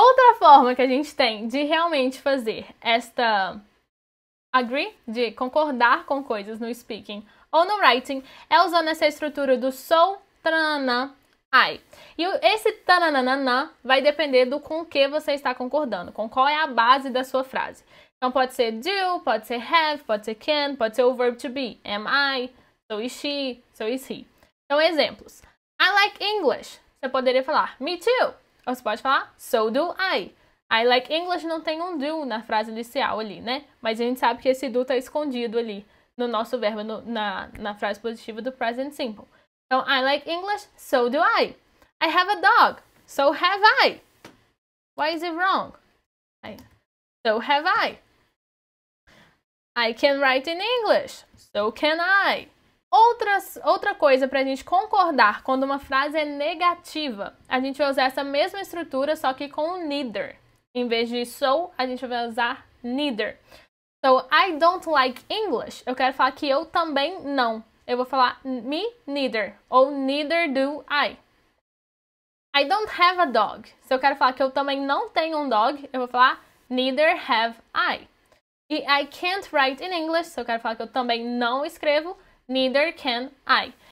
Outra forma que a gente tem de realmente fazer esta agree, de concordar com coisas no speaking ou no writing, é usando essa estrutura do sou, tananã, ai. E esse tananana vai depender do com que você está concordando, com qual é a base da sua frase. Então pode ser do, pode ser have, pode ser can, pode ser o verbo to be. Am I, so is she, so is he. Então exemplos. I like English. Você poderia falar me too você pode falar so do I. I like English não tem um do na frase inicial ali, né? Mas a gente sabe que esse do está escondido ali no nosso verbo, no, na, na frase positiva do present simple. Então, I like English, so do I. I have a dog, so have I. Why is it wrong? I, so have I. I can write in English, so can I. Outras, outra coisa para a gente concordar quando uma frase é negativa, a gente vai usar essa mesma estrutura, só que com neither. Em vez de so, a gente vai usar neither. So, I don't like English. Eu quero falar que eu também não. Eu vou falar me neither ou neither do I. I don't have a dog. Se eu quero falar que eu também não tenho um dog, eu vou falar neither have I. E I can't write in English. Se eu quero falar que eu também não escrevo, Neither can I.